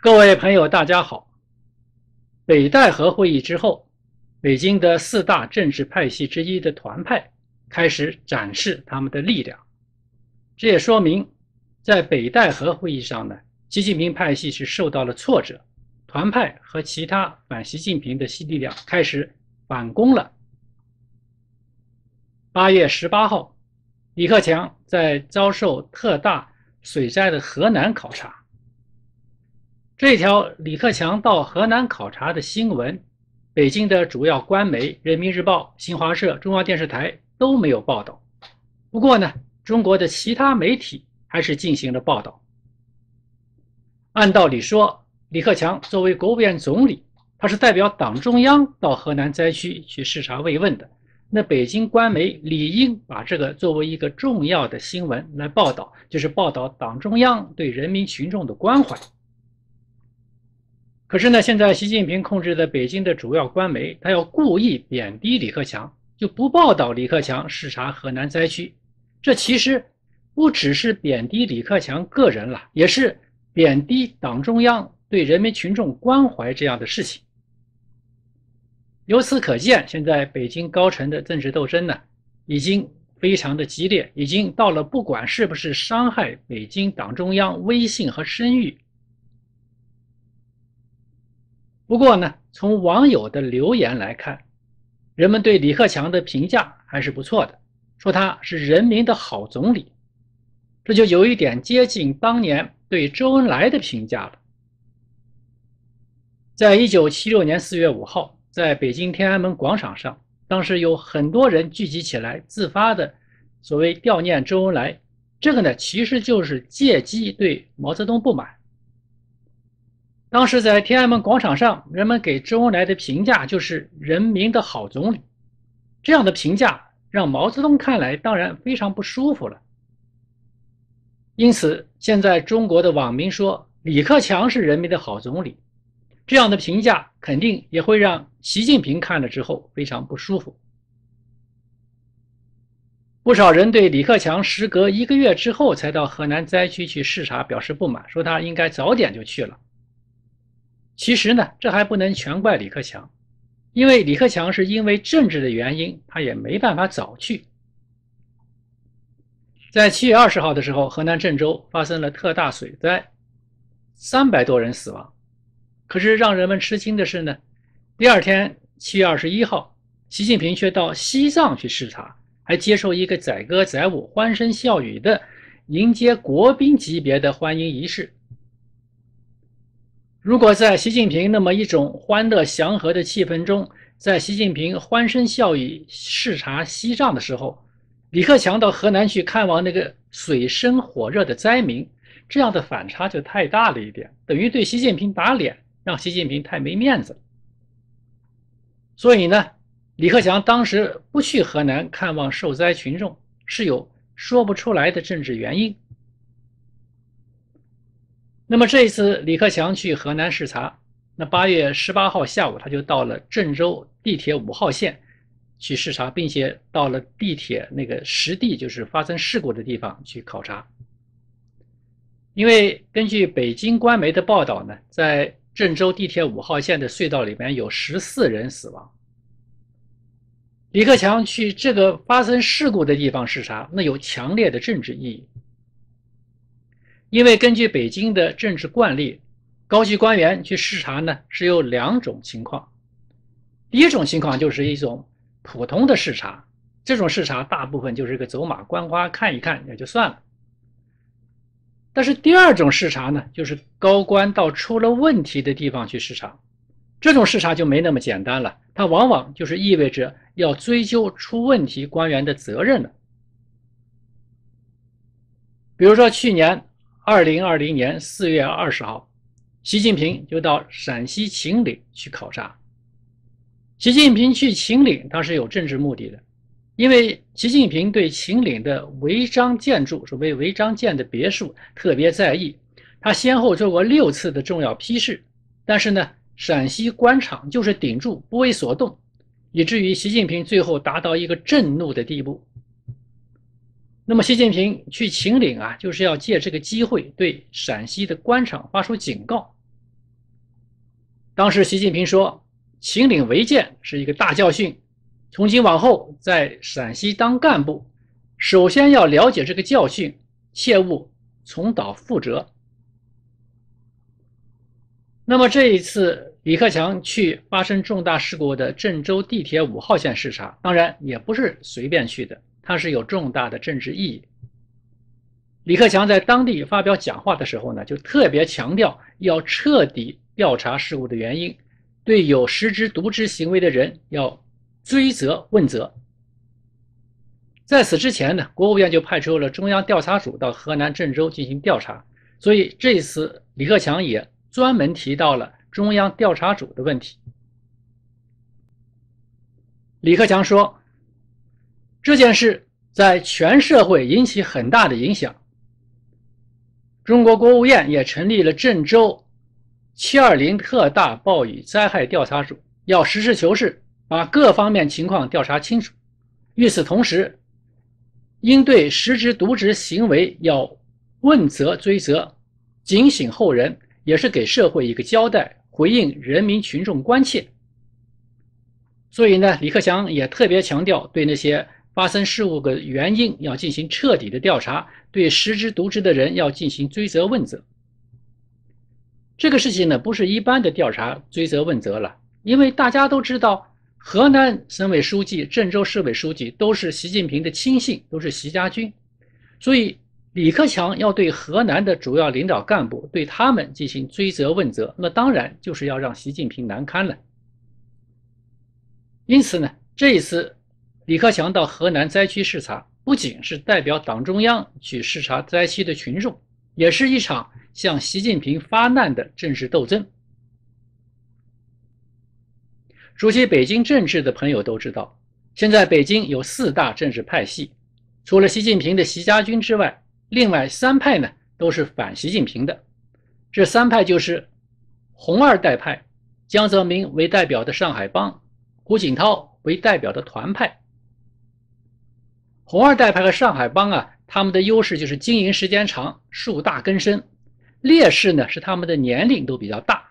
各位朋友，大家好。北戴河会议之后，北京的四大政治派系之一的团派开始展示他们的力量。这也说明，在北戴河会议上呢，习近平派系是受到了挫折，团派和其他反习近平的力量开始反攻了。八月十八号，李克强在遭受特大水灾的河南考察。这条李克强到河南考察的新闻，北京的主要官媒《人民日报》、新华社、中央电视台都没有报道。不过呢，中国的其他媒体还是进行了报道。按道理说，李克强作为国务院总理，他是代表党中央到河南灾区去视察慰问的。那北京官媒理应把这个作为一个重要的新闻来报道，就是报道党中央对人民群众的关怀。可是呢，现在习近平控制的北京的主要官媒，他要故意贬低李克强，就不报道李克强视察河南灾区。这其实不只是贬低李克强个人了，也是贬低党中央对人民群众关怀这样的事情。由此可见，现在北京高层的政治斗争呢，已经非常的激烈，已经到了不管是不是伤害北京党中央威信和声誉。不过呢，从网友的留言来看，人们对李克强的评价还是不错的，说他是人民的好总理，这就有一点接近当年对周恩来的评价了。在一九七六年四月五号，在北京天安门广场上，当时有很多人聚集起来，自发的所谓悼念周恩来，这个呢，其实就是借机对毛泽东不满。当时在天安门广场上，人们给周恩来的评价就是“人民的好总理”。这样的评价让毛泽东看来当然非常不舒服了。因此，现在中国的网民说李克强是人民的好总理，这样的评价肯定也会让习近平看了之后非常不舒服。不少人对李克强时隔一个月之后才到河南灾区去视察表示不满，说他应该早点就去了。其实呢，这还不能全怪李克强，因为李克强是因为政治的原因，他也没办法早去。在七月二十号的时候，河南郑州发生了特大水灾，三百多人死亡。可是让人们吃惊的是呢，第二天七月二十一号，习近平却到西藏去视察，还接受一个载歌载舞、欢声笑语的迎接国宾级别的欢迎仪式。如果在习近平那么一种欢乐祥和的气氛中，在习近平欢声笑语视察西藏的时候，李克强到河南去看望那个水深火热的灾民，这样的反差就太大了一点，等于对习近平打脸，让习近平太没面子。所以呢，李克强当时不去河南看望受灾群众是有说不出来的政治原因。那么这一次，李克强去河南视察，那八月十八号下午他就到了郑州地铁五号线，去视察，并且到了地铁那个实地，就是发生事故的地方去考察。因为根据北京官媒的报道呢，在郑州地铁五号线的隧道里面有十四人死亡。李克强去这个发生事故的地方视察，那有强烈的政治意义。因为根据北京的政治惯例，高级官员去视察呢是有两种情况。第一种情况就是一种普通的视察，这种视察大部分就是一个走马观花看一看也就算了。但是第二种视察呢，就是高官到出了问题的地方去视察，这种视察就没那么简单了，它往往就是意味着要追究出问题官员的责任了。比如说去年。二零二零年四月二十号，习近平就到陕西秦岭去考察。习近平去秦岭他是有政治目的的，因为习近平对秦岭的违章建筑，所谓违章建的别墅特别在意。他先后做过六次的重要批示，但是呢，陕西官场就是顶住不为所动，以至于习近平最后达到一个震怒的地步。那么，习近平去秦岭啊，就是要借这个机会对陕西的官场发出警告。当时，习近平说：“秦岭违建是一个大教训，从今往后，在陕西当干部，首先要了解这个教训，切勿重蹈覆辙。”那么，这一次李克强去发生重大事故的郑州地铁五号线视察，当然也不是随便去的。它是有重大的政治意义。李克强在当地发表讲话的时候呢，就特别强调要彻底调查事故的原因，对有失职渎职行为的人要追责问责。在此之前呢，国务院就派出了中央调查组到河南郑州进行调查，所以这次李克强也专门提到了中央调查组的问题。李克强说。这件事在全社会引起很大的影响。中国国务院也成立了郑州“七二零”特大暴雨灾害调查组，要实事求是，把各方面情况调查清楚。与此同时，应对失职渎职行为要问责追责，警醒后人，也是给社会一个交代，回应人民群众关切。所以呢，李克强也特别强调，对那些。发生事故的原因要进行彻底的调查，对失职渎职的人要进行追责问责。这个事情呢，不是一般的调查追责问责了，因为大家都知道，河南省委书记、郑州市委书记都是习近平的亲信，都是习家军，所以李克强要对河南的主要领导干部对他们进行追责问责，那当然就是要让习近平难堪了。因此呢，这一次。李克强到河南灾区视察，不仅是代表党中央去视察灾区的群众，也是一场向习近平发难的政治斗争。熟悉北京政治的朋友都知道，现在北京有四大政治派系，除了习近平的习家军之外，另外三派呢都是反习近平的。这三派就是红二代派、江泽民为代表的上海帮、胡锦涛为代表的团派。红二代派和上海帮啊，他们的优势就是经营时间长、树大根深；劣势呢是他们的年龄都比较大。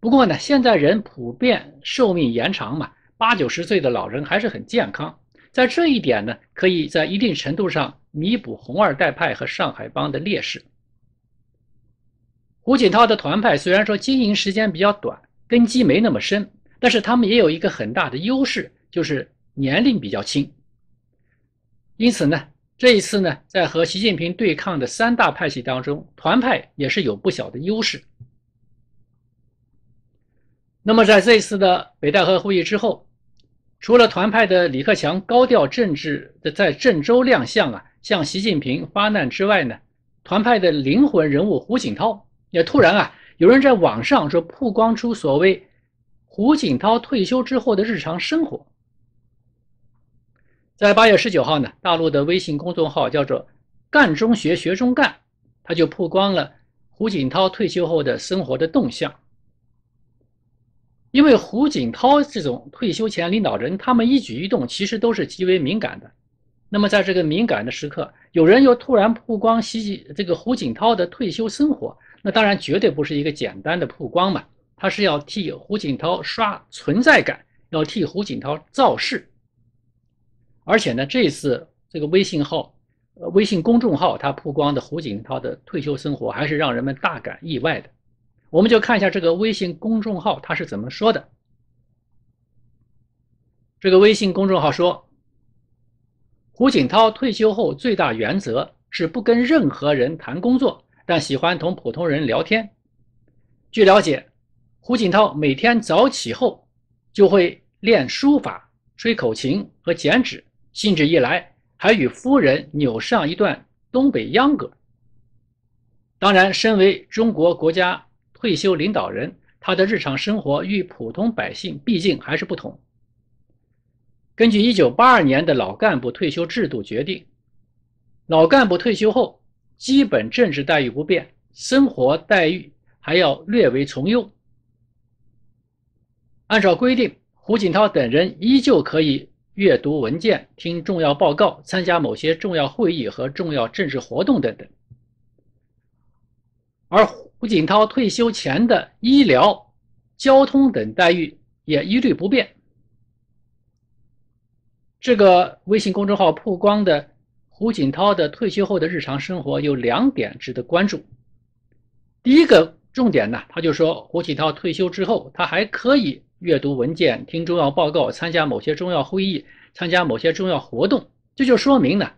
不过呢，现在人普遍寿命延长嘛，八九十岁的老人还是很健康。在这一点呢，可以在一定程度上弥补红二代派和上海帮的劣势。胡锦涛的团派虽然说经营时间比较短、根基没那么深，但是他们也有一个很大的优势，就是年龄比较轻。因此呢，这一次呢，在和习近平对抗的三大派系当中，团派也是有不小的优势。那么在这一次的北戴河会议之后，除了团派的李克强高调政治的在郑州亮相啊，向习近平发难之外呢，团派的灵魂人物胡锦涛也突然啊，有人在网上说曝光出所谓胡锦涛退休之后的日常生活。在八月十九号呢，大陆的微信公众号叫做“干中学，学中干”，他就曝光了胡锦涛退休后的生活的动向。因为胡锦涛这种退休前领导人，他们一举一动其实都是极为敏感的。那么在这个敏感的时刻，有人又突然曝光西这个胡锦涛的退休生活，那当然绝对不是一个简单的曝光嘛，他是要替胡锦涛刷存在感，要替胡锦涛造势。而且呢，这次这个微信号，呃、微信公众号它曝光的胡锦涛的退休生活，还是让人们大感意外的。我们就看一下这个微信公众号它是怎么说的。这个微信公众号说，胡锦涛退休后最大原则是不跟任何人谈工作，但喜欢同普通人聊天。据了解，胡锦涛每天早起后就会练书法、吹口琴和剪纸。兴致一来，还与夫人扭上一段东北秧歌。当然，身为中国国家退休领导人，他的日常生活与普通百姓毕竟还是不同。根据1982年的老干部退休制度决定，老干部退休后，基本政治待遇不变，生活待遇还要略为从优。按照规定，胡锦涛等人依旧可以。阅读文件、听重要报告、参加某些重要会议和重要政治活动等等。而胡锦涛退休前的医疗、交通等待遇也一律不变。这个微信公众号曝光的胡锦涛的退休后的日常生活有两点值得关注。第一个重点呢，他就说胡锦涛退休之后，他还可以。阅读文件、听重要报告、参加某些重要会议、参加某些重要活动，这就说明呢，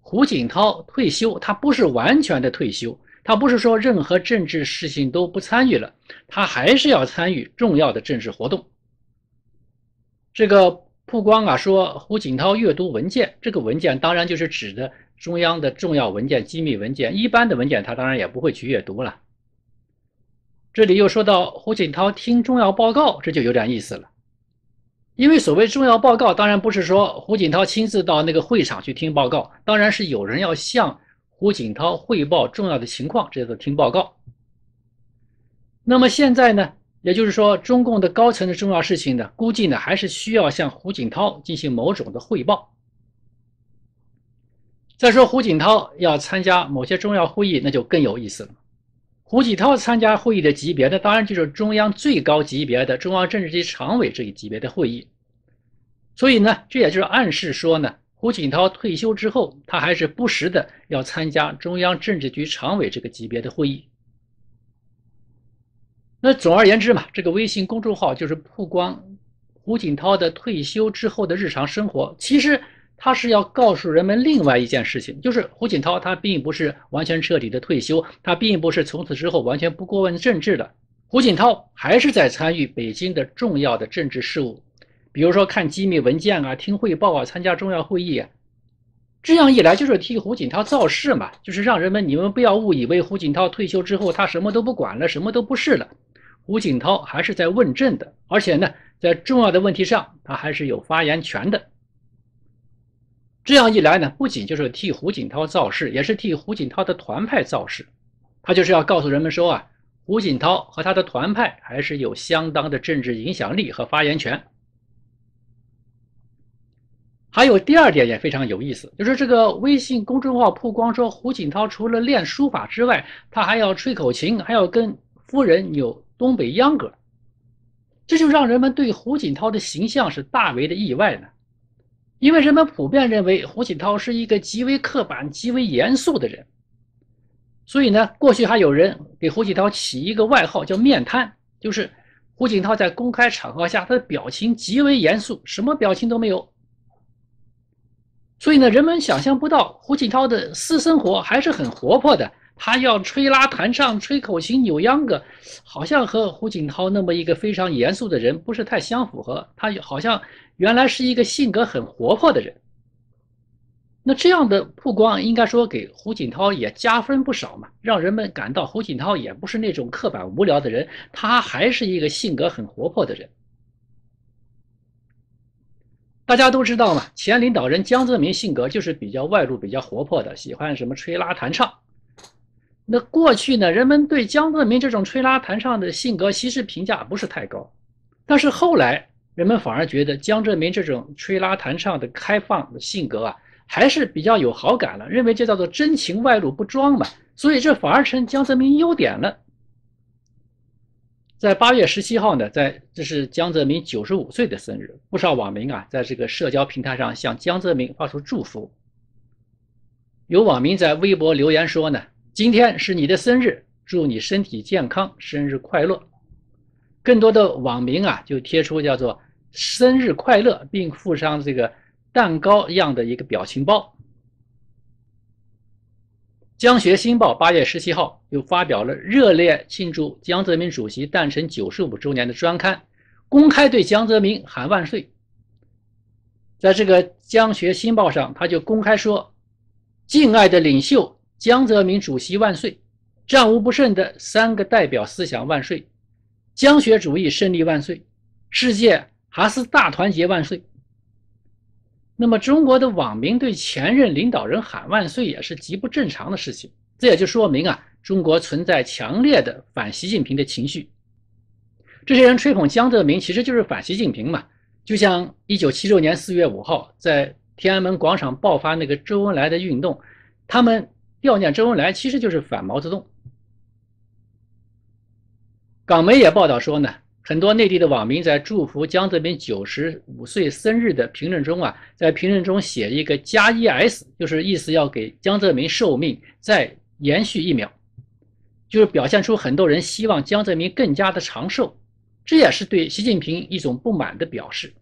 胡锦涛退休，他不是完全的退休，他不是说任何政治事情都不参与了，他还是要参与重要的政治活动。这个曝光啊，说胡锦涛阅读文件，这个文件当然就是指的中央的重要文件、机密文件，一般的文件他当然也不会去阅读了。这里又说到胡锦涛听重要报告，这就有点意思了。因为所谓重要报告，当然不是说胡锦涛亲自到那个会场去听报告，当然是有人要向胡锦涛汇报重要的情况，叫做听报告。那么现在呢，也就是说，中共的高层的重要事情呢，估计呢还是需要向胡锦涛进行某种的汇报。再说胡锦涛要参加某些重要会议，那就更有意思了。胡锦涛参加会议的级别，那当然就是中央最高级别的中央政治局常委这一级别的会议。所以呢，这也就是暗示说呢，胡锦涛退休之后，他还是不时的要参加中央政治局常委这个级别的会议。那总而言之嘛，这个微信公众号就是曝光胡锦涛的退休之后的日常生活。其实。他是要告诉人们另外一件事情，就是胡锦涛他并不是完全彻底的退休，他并不是从此之后完全不过问政治的。胡锦涛还是在参与北京的重要的政治事务，比如说看机密文件啊，听汇报啊，参加重要会议啊。这样一来，就是替胡锦涛造势嘛，就是让人们你们不要误以为胡锦涛退休之后他什么都不管了，什么都不是了。胡锦涛还是在问政的，而且呢，在重要的问题上他还是有发言权的。这样一来呢，不仅就是替胡锦涛造势，也是替胡锦涛的团派造势。他就是要告诉人们说啊，胡锦涛和他的团派还是有相当的政治影响力和发言权。还有第二点也非常有意思，就是这个微信公众号曝光说，胡锦涛除了练书法之外，他还要吹口琴，还要跟夫人扭东北秧歌，这就让人们对胡锦涛的形象是大为的意外呢。因为人们普遍认为胡锦涛是一个极为刻板、极为严肃的人，所以呢，过去还有人给胡锦涛起一个外号叫“面瘫”，就是胡锦涛在公开场合下，他的表情极为严肃，什么表情都没有。所以呢，人们想象不到胡锦涛的私生活还是很活泼的。他要吹拉弹唱、吹口琴、扭秧歌，好像和胡锦涛那么一个非常严肃的人不是太相符合。他好像。原来是一个性格很活泼的人，那这样的曝光应该说给胡锦涛也加分不少嘛，让人们感到胡锦涛也不是那种刻板无聊的人，他还是一个性格很活泼的人。大家都知道嘛，前领导人江泽民性格就是比较外露、比较活泼的，喜欢什么吹拉弹唱。那过去呢，人们对江泽民这种吹拉弹唱的性格其实评价不是太高，但是后来。人们反而觉得江泽民这种吹拉弹唱的开放的性格啊，还是比较有好感了，认为这叫做真情外露不装嘛，所以这反而成江泽民优点了。在八月十七号呢，在这是江泽民九十五岁的生日，不少网民啊在这个社交平台上向江泽民发出祝福。有网民在微博留言说呢：“今天是你的生日，祝你身体健康，生日快乐。”更多的网民啊就贴出叫做。生日快乐，并附上这个蛋糕样的一个表情包。《江学新报》八月十七号又发表了热烈庆祝江泽民主席诞辰九十五周年的专刊，公开对江泽民喊万岁。在这个《江学新报》上，他就公开说：“敬爱的领袖江泽民主席万岁，战无不胜的三个代表思想万岁，江学主义胜利万岁，世界。”还是大团结万岁。那么，中国的网民对前任领导人喊万岁也是极不正常的事情。这也就说明啊，中国存在强烈的反习近平的情绪。这些人吹捧江泽民，其实就是反习近平嘛。就像一九七六年四月五号在天安门广场爆发那个周恩来的运动，他们悼念周恩来，其实就是反毛泽东。港媒也报道说呢。很多内地的网民在祝福江泽民九十五岁生日的评论中啊，在评论中写一个加一 s，就是意思要给江泽民寿命再延续一秒，就是表现出很多人希望江泽民更加的长寿，这也是对习近平一种不满的表示。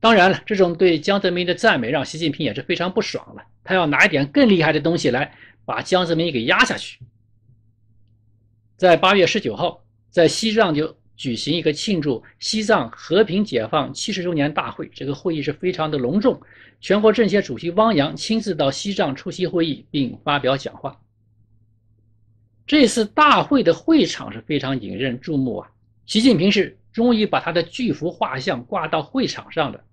当然了，这种对江泽民的赞美让习近平也是非常不爽了，他要拿一点更厉害的东西来把江泽民给压下去。在八月十九号，在西藏就举行一个庆祝西藏和平解放七十周年大会。这个会议是非常的隆重，全国政协主席汪洋亲自到西藏出席会议并发表讲话。这次大会的会场是非常引人注目啊！习近平是终于把他的巨幅画像挂到会场上的，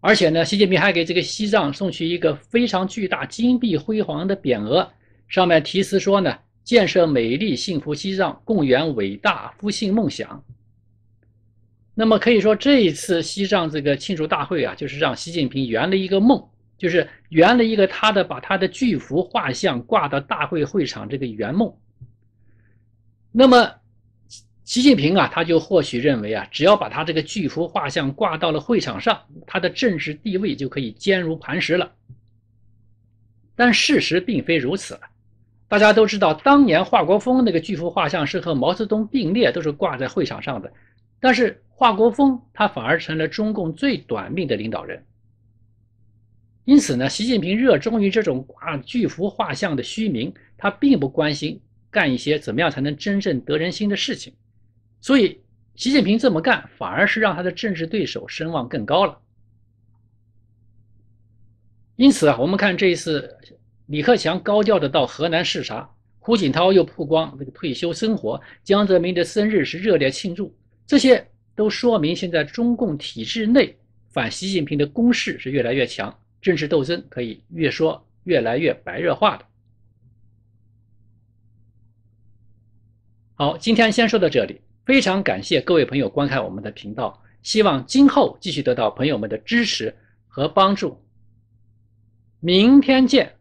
而且呢，习近平还给这个西藏送去一个非常巨大、金碧辉煌的匾额，上面题词说呢。建设美丽幸福西藏，共圆伟大复兴梦想。那么可以说，这一次西藏这个庆祝大会啊，就是让习近平圆了一个梦，就是圆了一个他的把他的巨幅画像挂到大会会场这个圆梦。那么，习近平啊，他就或许认为啊，只要把他这个巨幅画像挂到了会场上，他的政治地位就可以坚如磐石了。但事实并非如此。大家都知道，当年华国锋那个巨幅画像是和毛泽东并列，都是挂在会场上的。但是华国锋他反而成了中共最短命的领导人。因此呢，习近平热衷于这种挂巨幅画像的虚名，他并不关心干一些怎么样才能真正得人心的事情。所以，习近平这么干，反而是让他的政治对手声望更高了。因此啊，我们看这一次。李克强高调的到河南视察，胡锦涛又曝光这个退休生活，江泽民的生日是热烈庆祝，这些都说明现在中共体制内反习近平的攻势是越来越强，政治斗争可以越说越来越白热化的。好，今天先说到这里，非常感谢各位朋友观看我们的频道，希望今后继续得到朋友们的支持和帮助。明天见。